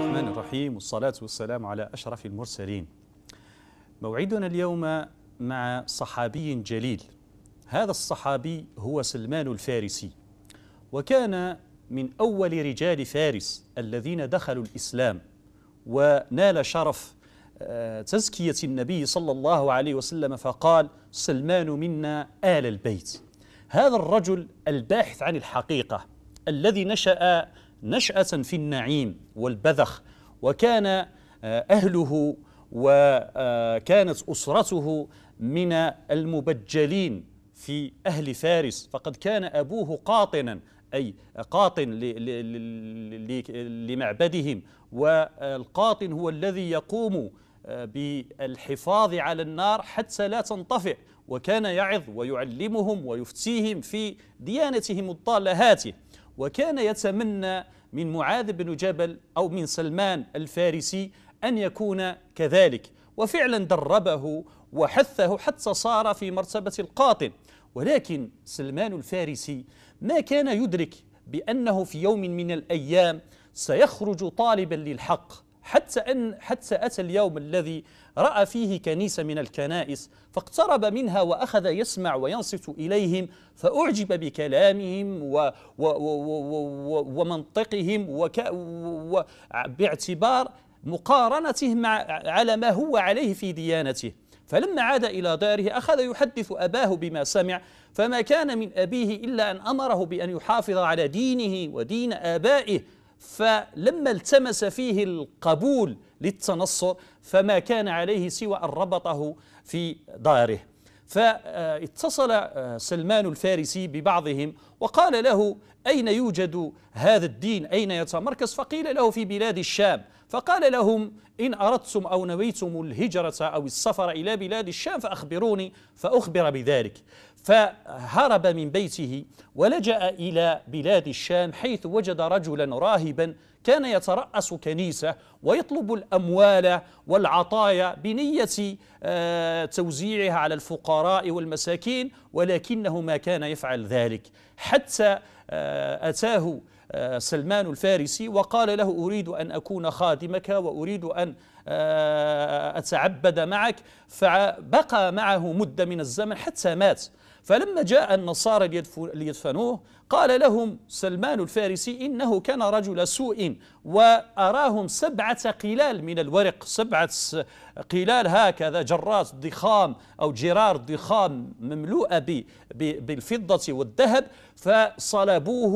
الرحمن الرحيم والصلاة والسلام على أشرف المرسلين موعدنا اليوم مع صحابي جليل هذا الصحابي هو سلمان الفارسي وكان من أول رجال فارس الذين دخلوا الإسلام ونال شرف آه، تزكية النبي صلى الله عليه وسلم فقال سلمان منا آل البيت هذا الرجل الباحث عن الحقيقة الذي نشأ نشأة في النعيم والبذخ وكان آه، أهله وكانت آه، أسرته من المبجلين في أهل فارس فقد كان أبوه قاطنا أي قاطن لمعبدهم والقاطن هو الذي يقوم آه، بالحفاظ على النار حتى لا تنطفئ وكان يعظ ويعلمهم ويفتيهم في ديانتهم الضاله هاته وكان يتمنى من معاذ بن جبل أو من سلمان الفارسي أن يكون كذلك وفعلا دربه وحثه حتى صار في مرتبة القاطن ولكن سلمان الفارسي ما كان يدرك بأنه في يوم من الأيام سيخرج طالبا للحق حتى أن حتى أتى اليوم الذي رأى فيه كنيسة من الكنائس فاقترب منها وأخذ يسمع وينصت إليهم فأعجب بكلامهم و و و ومنطقهم و باعتبار مقارنته مع على ما هو عليه في ديانته فلما عاد إلى داره أخذ يحدث أباه بما سمع فما كان من أبيه إلا أن أمره بأن يحافظ على دينه ودين آبائه فلما التمس فيه القبول للتنصر فما كان عليه سوى أن ربطه في داره فاتصل آه، سلمان الفارسي ببعضهم وقال له أين يوجد هذا الدين أين يتمركز فقيل له في بلاد الشام فقال لهم إن أردتم أو نويتم الهجرة أو السفر إلى بلاد الشام فأخبروني فأخبر بذلك فهرب من بيته ولجأ إلى بلاد الشام حيث وجد رجلا راهبا كان يترأس كنيسة ويطلب الأموال والعطايا بنية آه، توزيعها على الفقراء والمساكين ولكنه ما كان يفعل ذلك حتى آه، أتاه آه، سلمان الفارسي وقال له أريد أن أكون خادمك وأريد أن أتعبد معك فبقى معه مدة من الزمن حتى مات فلما جاء النصارى ليدفنوه قال لهم سلمان الفارسي إنه كان رجل سوء وأراهم سبعة قلال من الورق سبعة قلال هكذا جرات ضخام أو جرار ضخام مملوءة بالفضة والذهب فصلبوه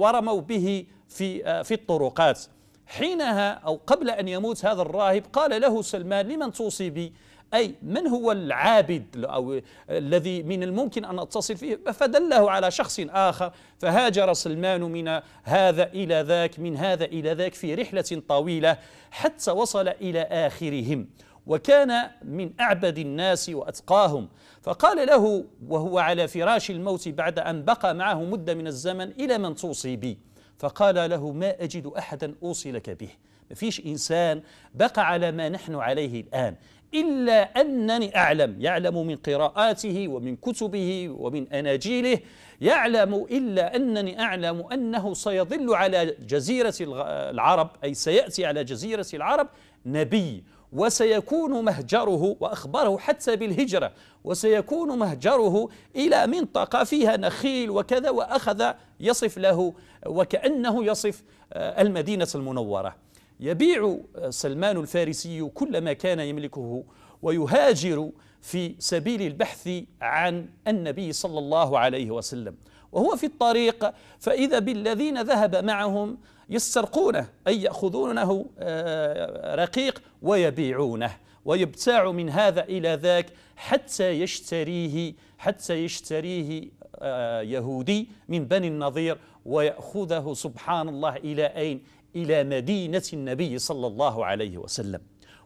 ورموا به في, في الطرقات حينها أو قبل أن يموت هذا الراهب قال له سلمان لمن توصي بي أي من هو العابد أو الذي من الممكن أن أتصل فيه فدله على شخص آخر فهاجر سلمان من هذا إلى ذاك من هذا إلى ذاك في رحلة طويلة حتى وصل إلى آخرهم وكان من أعبد الناس وأتقاهم فقال له وهو على فراش الموت بعد أن بقى معه مدة من الزمن إلى من توصي بي فقال له ما أجد أحدا أوصي لك به ما فيش إنسان بقى على ما نحن عليه الآن إلا أنني أعلم يعلم من قراءاته ومن كتبه ومن أناجيله يعلم إلا أنني أعلم أنه سيظل على جزيرة العرب أي سيأتي على جزيرة العرب نبي وسيكون مهجره وأخبره حتى بالهجرة وسيكون مهجره إلى منطقة فيها نخيل وكذا وأخذ يصف له وكأنه يصف آه، المدينة المنورة يبيع سلمان الفارسي كل ما كان يملكه ويهاجر في سبيل البحث عن النبي صلى الله عليه وسلم وهو في الطريق فإذا بالذين ذهب معهم يسترقونه أي يأخذونه آه، رقيق ويبيعونه ويبتاع من هذا إلى ذاك حتى يشتريه حتى يشتريه آه، يهودي من بني النظير ويأخذه سبحان الله إلى أين إلى مدينة النبي صلى الله عليه وسلم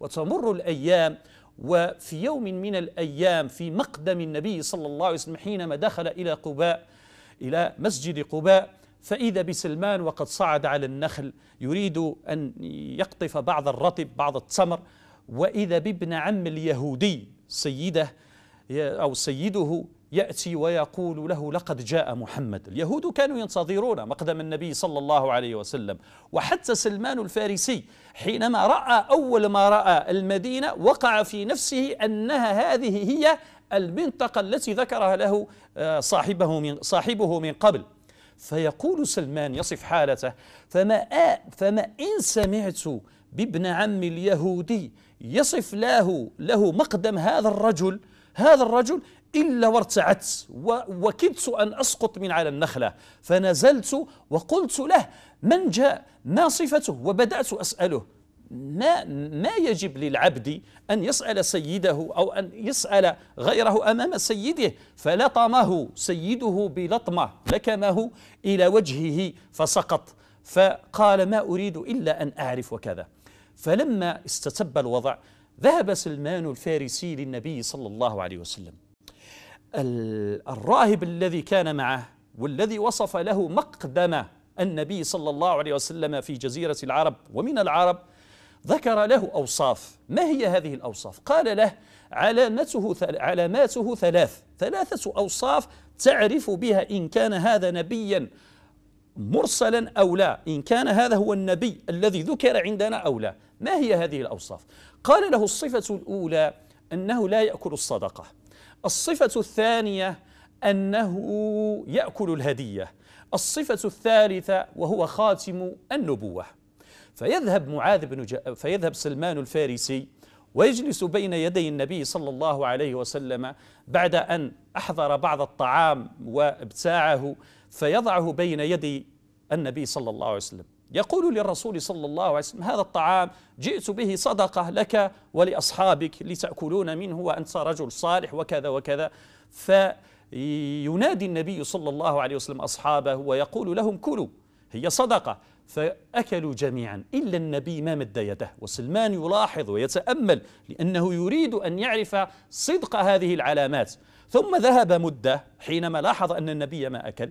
وتمر الأيام وفي يوم من الأيام في مقدم النبي صلى الله عليه وسلم حينما دخل إلى قباء إلى مسجد قباء فإذا بسلمان وقد صعد على النخل يريد أن يقطف بعض الرطب بعض التمر وإذا بابن عم اليهودي سيده أو سيده يأتي ويقول له لقد جاء محمد اليهود كانوا ينتظرون مقدم النبي صلى الله عليه وسلم وحتى سلمان الفارسي حينما رأى أول ما رأى المدينة وقع في نفسه أنها هذه هي المنطقة التي ذكرها له آه، صاحبه من, صاحبه من قبل فيقول سلمان يصف حالته فما, آه فما إن سمعت بابن عم اليهودي يصف له له مقدم هذا الرجل هذا الرجل إلا وارتعدت وكدت أن أسقط من على النخلة فنزلت وقلت له من جاء ما صفته وبدأت أسأله ما ما يجب للعبد ان يسال سيده او ان يسال غيره امام سيده فلطمه سيده بلطمه لكمه الى وجهه فسقط فقال ما اريد الا ان اعرف وكذا فلما استتب الوضع ذهب سلمان الفارسي للنبي صلى الله عليه وسلم الراهب الذي كان معه والذي وصف له مقدم النبي صلى الله عليه وسلم في جزيرة العرب ومن العرب ذكر له أوصاف ما هي هذه الأوصاف؟ قال له علامته علاماته ثلاث ثلاثة أوصاف تعرف بها إن كان هذا نبيا مرسلا أو لا إن كان هذا هو النبي الذي ذكر عندنا أو لا ما هي هذه الأوصاف؟ قال له الصفة الأولى أنه لا يأكل الصدقة الصفة الثانية أنه يأكل الهدية الصفة الثالثة وهو خاتم النبوة فيذهب معاذ بن فيذهب سلمان الفارسي ويجلس بين يدي النبي صلى الله عليه وسلم بعد أن أحضر بعض الطعام وابتاعه فيضعه بين يدي النبي صلى الله عليه وسلم يقول للرسول صلى الله عليه وسلم هذا الطعام جئت به صدقة لك ولأصحابك لتأكلون منه وأنت رجل صالح وكذا وكذا فينادي النبي صلى الله عليه وسلم أصحابه ويقول لهم كلوا هي صدقة فأكلوا جميعا إلا النبي ما مد يده وسلمان يلاحظ ويتأمل لأنه يريد أن يعرف صدق هذه العلامات ثم ذهب مدة حينما لاحظ أن النبي ما أكل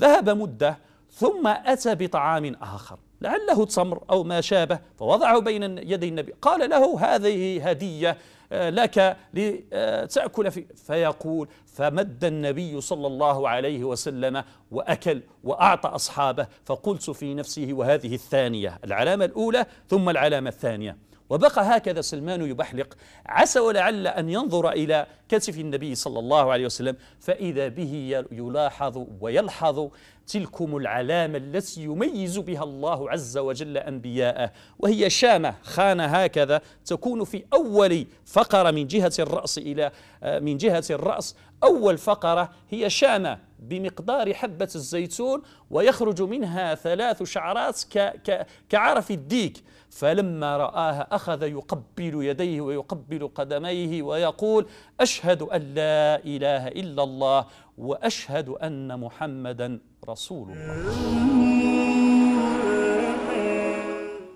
ذهب مدة ثم أتى بطعام آخر لعله تمر أو ما شابه فوضعه بين يدي النبي قال له هذه هدية آه، لك لتأكل في فيقول فمد النبي صلى الله عليه وسلم وأكل وأعطى أصحابه فقلت في نفسه وهذه الثانية العلامة الأولى ثم العلامة الثانية وبقى هكذا سلمان يبحلق عسى ولعل أن ينظر إلى كتف النبي صلى الله عليه وسلم فإذا به يلاحظ ويلحظ تلكم العلامة التي يميز بها الله عز وجل أنبياءه وهي شامة خانة هكذا تكون في أول فقرة من جهة الرأس إلى آه، من جهة الرأس أول فقرة هي شامة بمقدار حبة الزيتون ويخرج منها ثلاث شعرات كعرف الديك فلما رآها أخذ يقبل يديه ويقبل قدميه ويقول أشهد أن لا إله إلا الله وأشهد أن محمدا رسول الله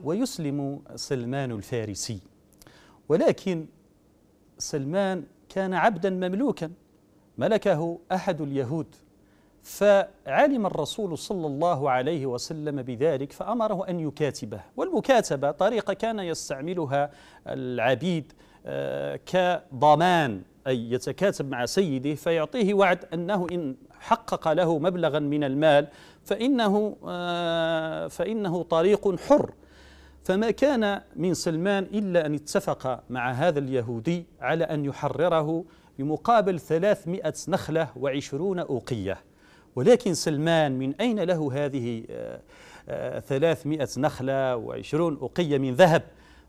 ويسلم سلمان الفارسي ولكن سلمان كان عبدا مملوكا ملكه أحد اليهود فعلم الرسول صلى الله عليه وسلم بذلك فأمره أن يكاتبه والمكاتبة طريقة كان يستعملها العبيد آه، كضمان أي يتكاتب مع سيده فيعطيه وعد أنه إن حقق له مبلغا من المال فإنه, آه، فإنه طريق حر فما كان من سلمان إلا أن اتفق مع هذا اليهودي على أن يحرره بمقابل 300 نخلة وعشرون أوقية ولكن سلمان من أين له هذه 300 آه، آه، نخلة وعشرون أوقية من ذهب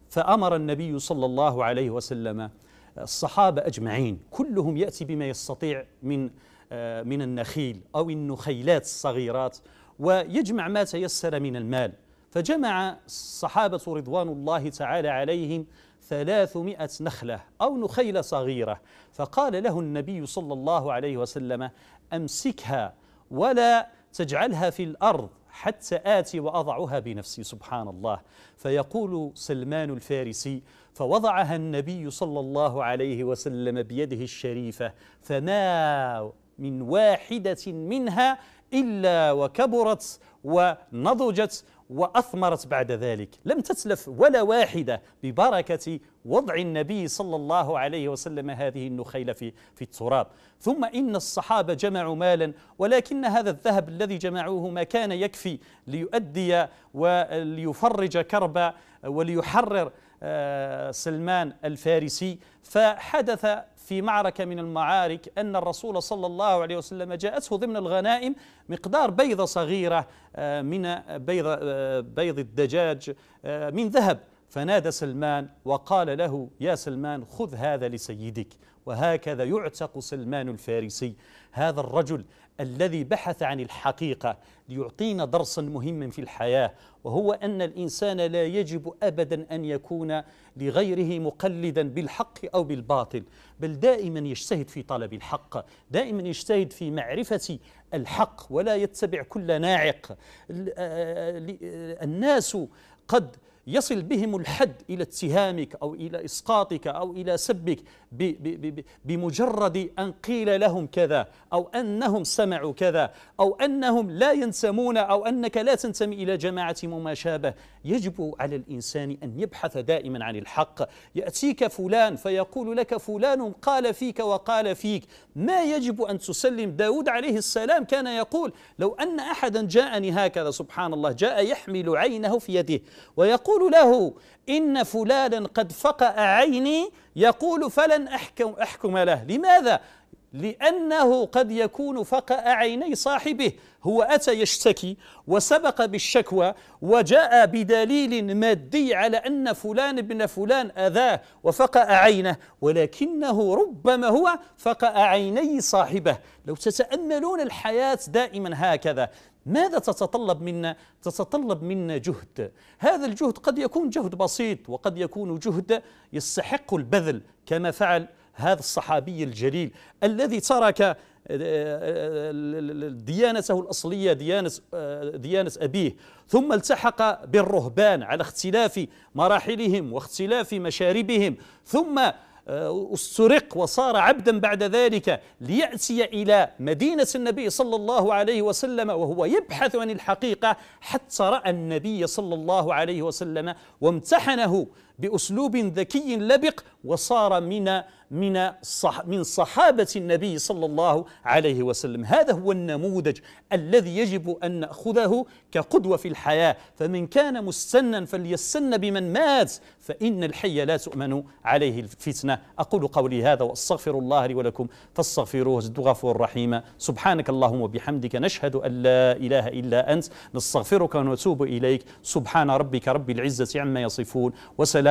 فأمر النبي صلى الله عليه وسلم آه، الصحابة أجمعين كلهم يأتي بما يستطيع من من النخيل أو النخيلات الصغيرات ويجمع ما تيسر من المال فجمع الصحابة رضوان الله تعالى عليهم ثلاثمائة نخلة أو نخيلة صغيرة فقال له النبي صلى الله عليه وسلم أمسكها ولا تجعلها في الأرض حتى آتي وأضعها بنفسي سبحان الله فيقول سلمان الفارسي فوضعها النبي صلى الله عليه وسلم بيده الشريفة فما من واحدة منها إلا وكبرت ونضجت وأثمرت بعد ذلك لم تتلف ولا واحدة ببركة وضع النبي صلى الله عليه وسلم هذه النخيل في في التراب ثم إن الصحابة جمعوا مالا ولكن هذا الذهب الذي جمعوه ما كان يكفي ليؤدي وليفرج كرب وليحرر آه، سلمان الفارسي فحدث في معركة من المعارك أن الرسول صلى الله عليه وسلم جاءته ضمن الغنائم مقدار بيضة صغيرة آه، من بيض آه، بيض الدجاج من ذهب فنادى سلمان وقال له يا سلمان خذ هذا لسيدك وهكذا يعتق سلمان الفارسي هذا الرجل الذي بحث عن الحقيقه ليعطينا درسا مهما في الحياه وهو ان الانسان لا يجب ابدا ان يكون لغيره مقلدا بالحق او بالباطل بل دائما يجتهد في طلب الحق دائما يجتهد في معرفه الحق ولا يتبع كل ناعق آه، آه، آه، الناس قد يصل بهم الحد إلى اتهامك أو إلى إسقاطك أو إلى سبك بمجرد أن قيل لهم كذا أو أنهم سمعوا كذا أو أنهم لا ينسمون أو أنك لا تنتمي إلى جماعة وما شابه يجب على الإنسان أن يبحث دائما عن الحق يأتيك فلان فيقول لك فلان قال فيك وقال فيك ما يجب أن تسلم داود عليه السلام كان يقول لو أن أحدا جاءني هكذا سبحان الله جاء يحمل عينه في يده ويقول يقول له إن فلانا قد فقأ عيني يقول فلن أحكم, أحكم له لماذا؟ لأنه قد يكون فقأ عيني صاحبه هو أتى يشتكي وسبق بالشكوى وجاء بدليل مادي على أن فلان ابن فلان أذاه وفقأ عينه ولكنه ربما هو فقأ عيني صاحبه لو تتأملون الحياة دائما هكذا ماذا تتطلب منا؟ تتطلب منا جهد، هذا الجهد قد يكون جهد بسيط وقد يكون جهد يستحق البذل كما فعل هذا الصحابي الجليل الذي ترك آه، آه، آه، ديانته الأصلية ديانة, ديانة أبيه ثم التحق بالرهبان على اختلاف مراحلهم واختلاف مشاربهم ثم استرق وصار عبدا بعد ذلك ليأتي إلى مدينة النبي صلى الله عليه وسلم وهو يبحث عن الحقيقة حتى رأى النبي صلى الله عليه وسلم وامتحنه بأسلوب ذكي لبق وصار من من صح من صحابة النبي صلى الله عليه وسلم هذا هو النموذج الذي يجب أن نأخذه كقدوة في الحياة فمن كان مستنا فليستن بمن مات فإن الحي لا تؤمن عليه الفتنة أقول قولي هذا وأستغفر الله لي ولكم فاستغفروه جد غفور رحيم سبحانك اللهم وبحمدك نشهد أن لا إله إلا أنت نستغفرك ونتوب إليك سبحان ربك رب العزة عما يصفون وسلام